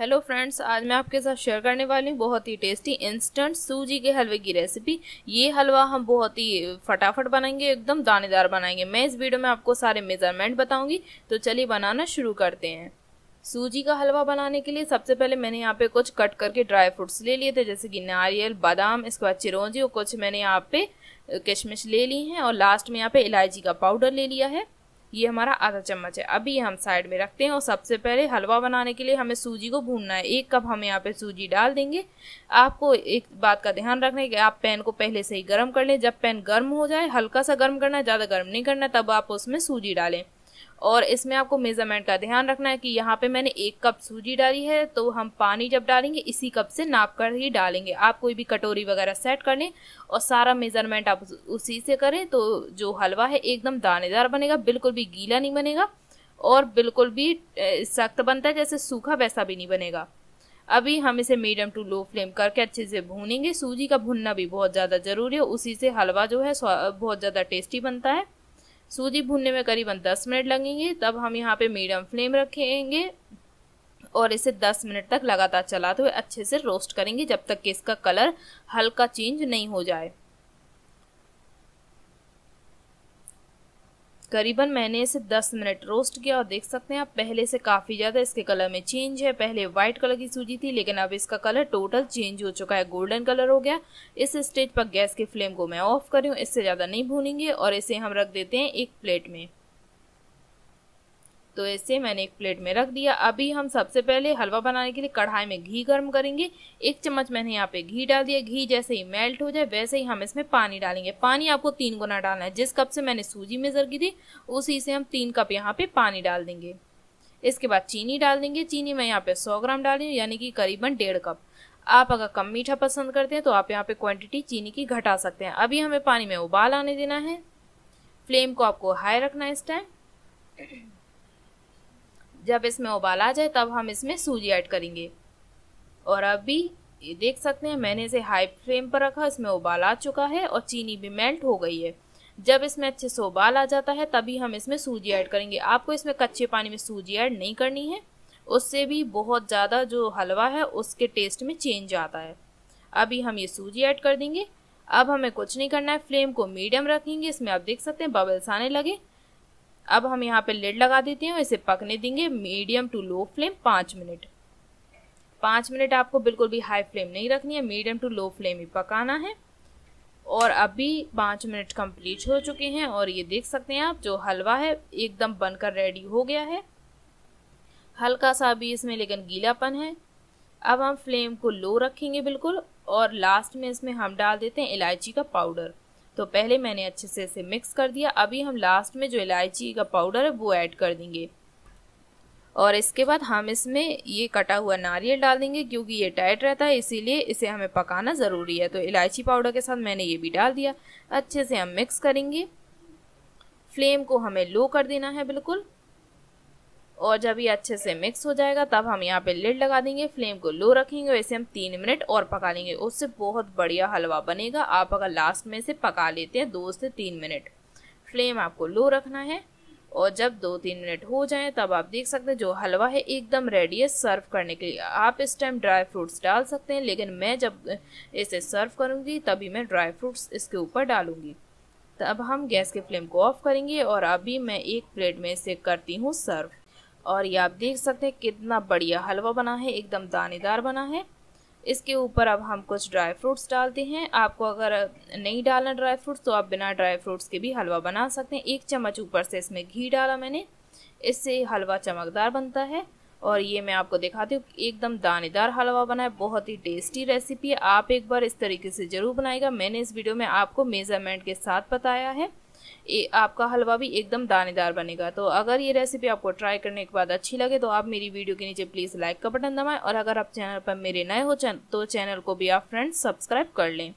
hello friends आज मैं आपके साथ शेयर करने वाली हूँ बहुत ही टेस्टी इंस्टेंट सूजी के हलवे की रेसिपी ये हलवा हम बहुत ही फटाफट बनाएंगे एकदम दानेदार बनाएंगे मैं इस वीडियो में आपको सारे मेज़रमेंट बताऊंगी तो चलिए बनाना शुरू करते हैं सूजी का हलवा बनाने के लिए सबसे पहले मैंने यहाँ पे कुछ कट करके ड्राई फ्रूट्स ले लिए थे जैसे कि नारियल बादाम इसके बाद चिरौंजी और कुछ मैंने यहाँ पे किशमिश ले ली हैं और लास्ट में यहाँ पे इलायची का पाउडर ले लिया है ये हमारा आधा चम्मच है अभी ये हम साइड में रखते हैं और सबसे पहले हलवा बनाने के लिए हमें सूजी को भूनना है एक कप हम यहाँ पे सूजी डाल देंगे आपको एक बात का ध्यान रखना है कि आप पैन को पहले से ही गर्म कर लें जब पैन गर्म हो जाए हल्का सा गर्म करना है ज़्यादा गर्म नहीं करना तब आप उसमें सूजी डालें और इसमें आपको मेज़रमेंट का ध्यान रखना है कि यहाँ पे मैंने एक कप सूजी डाली है तो हम पानी जब डालेंगे इसी कप से नाप कर ही डालेंगे आप कोई भी कटोरी वगैरह सेट कर लें और सारा मेज़रमेंट आप उसी से करें तो जो हलवा है एकदम दानेदार बनेगा बिल्कुल भी गीला नहीं बनेगा और बिल्कुल भी सख्त बनता है जैसे सूखा वैसा भी नहीं बनेगा अभी हम इसे मीडियम टू लो फ्लेम करके अच्छे से भूनेंगे सूजी का भुनना भी बहुत ज़्यादा ज़रूरी है उसी से हलवा जो है बहुत ज़्यादा टेस्टी बनता है सूजी भूनने में करीबन 10 मिनट लगेंगे तब हम यहाँ पे मीडियम फ्लेम रखेंगे और इसे 10 मिनट तक लगातार चलाते हुए अच्छे से रोस्ट करेंगे जब तक कि इसका कलर हल्का चेंज नहीं हो जाए करीबन मैंने इसे 10 मिनट रोस्ट किया और देख सकते हैं आप पहले से काफ़ी ज़्यादा इसके कलर में चेंज है पहले व्हाइट कलर की सूजी थी लेकिन अब इसका कलर टोटल चेंज हो चुका है गोल्डन कलर हो गया इस स्टेज पर गैस के फ्लेम को मैं ऑफ करी हूँ इससे ज़्यादा नहीं भूनेंगे और इसे हम रख देते हैं एक प्लेट में तो ऐसे मैंने एक प्लेट में रख दिया अभी हम सबसे पहले हलवा बनाने के लिए कढ़ाई में घी गर्म करेंगे एक चम्मच मैंने यहाँ पे घी डाल दिया घी जैसे ही मेल्ट हो जाए वैसे ही हम इसमें पानी डालेंगे पानी आपको तीन गुना डालना है जिस कप से मैंने सूजी मेज़र की थी उसी से हम तीन कप यहाँ पे पानी डाल देंगे इसके बाद चीनी डाल देंगे चीनी मैं यहाँ पे सौ ग्राम डाली हूँ यानी कि करीबन डेढ़ कप आप अगर कम मीठा पसंद करते हैं तो आप यहाँ पे क्वांटिटी चीनी की घटा सकते हैं अभी हमें पानी में उबाल आने देना है फ्लेम को आपको हाई रखना है इस टाइम जब इसमें उबाल आ जाए तब हम इसमें सूजी ऐड करेंगे और अब भी ये देख सकते हैं मैंने इसे हाई फ्लेम पर रखा इसमें उबाल आ चुका है और चीनी भी मेल्ट हो गई है जब इसमें अच्छे से उबाल आ जाता है तभी हम इसमें सूजी ऐड करेंगे आपको इसमें कच्चे पानी में सूजी ऐड नहीं करनी है उससे भी बहुत ज़्यादा जो हलवा है उसके टेस्ट में चेंज आता है अभी हम ये सूजी ऐड कर देंगे अब हमें कुछ नहीं करना है फ्लेम को मीडियम रखेंगे इसमें आप देख सकते हैं बबल्स आने लगे अब हम यहाँ पे लेड लगा देते हैं और इसे पकने देंगे मीडियम टू लो फ्लेम पाँच मिनट पाँच मिनट आपको बिल्कुल भी हाई फ्लेम नहीं रखनी है मीडियम टू लो फ्लेम ही पकाना है और अभी पाँच मिनट कंप्लीट हो चुके हैं और ये देख सकते हैं आप जो हलवा है एकदम बनकर रेडी हो गया है हल्का सा अभी इसमें लेकिन गीलापन है अब हम फ्लेम को लो रखेंगे बिल्कुल और लास्ट में इसमें हम डाल देते हैं इलायची का पाउडर तो पहले मैंने अच्छे से इसे मिक्स कर दिया अभी हम लास्ट में जो इलायची का पाउडर है वो ऐड कर देंगे और इसके बाद हम इसमें ये कटा हुआ नारियल डाल देंगे क्योंकि ये टाइट रहता है इसीलिए इसे हमें पकाना ज़रूरी है तो इलायची पाउडर के साथ मैंने ये भी डाल दिया अच्छे से हम मिक्स करेंगे फ्लेम को हमें लो कर देना है बिल्कुल और जब ये अच्छे से मिक्स हो जाएगा तब हम यहाँ पे लिड लगा देंगे फ्लेम को लो रखेंगे वैसे हम तीन मिनट और पका लेंगे उससे बहुत बढ़िया हलवा बनेगा आप अगर लास्ट में से पका लेते हैं दो से तीन मिनट फ्लेम आपको लो रखना है और जब दो तीन मिनट हो जाए तब आप देख सकते हैं जो हलवा है एकदम रेडी है सर्व करने के लिए आप इस टाइम ड्राई फ्रूट्स डाल सकते हैं लेकिन मैं जब इसे सर्व करूँगी तभी मैं ड्राई फ्रूट्स इसके ऊपर डालूँगी तब हम गैस के फ्लेम को ऑफ करेंगे और अभी मैं एक प्लेट में इसे करती हूँ सर्व और ये आप देख सकते हैं कितना बढ़िया हलवा बना है एकदम दानेदार बना है इसके ऊपर अब हम कुछ ड्राई फ्रूट्स डालते हैं आपको अगर नहीं डालना ड्राई फ्रूट्स तो आप बिना ड्राई फ्रूट्स के भी हलवा बना सकते हैं एक चम्मच ऊपर से इसमें घी डाला मैंने इससे हलवा चमकदार बनता है और ये मैं आपको दिखाती हूँ एकदम दानेदार हलवा बना है बहुत ही टेस्टी रेसिपी है आप एक बार इस तरीके से ज़रूर बनाएगा मैंने इस वीडियो में आपको मेज़रमेंट के साथ बताया है ए, आपका हलवा भी एकदम दानेदार बनेगा तो अगर ये रेसिपी आपको ट्राई करने के बाद अच्छी लगे तो आप मेरी वीडियो के नीचे प्लीज़ लाइक का बटन दबाएं और अगर आप चैनल पर मेरे नए हो तो चैनल को भी आप फ्रेंड्स सब्सक्राइब कर लें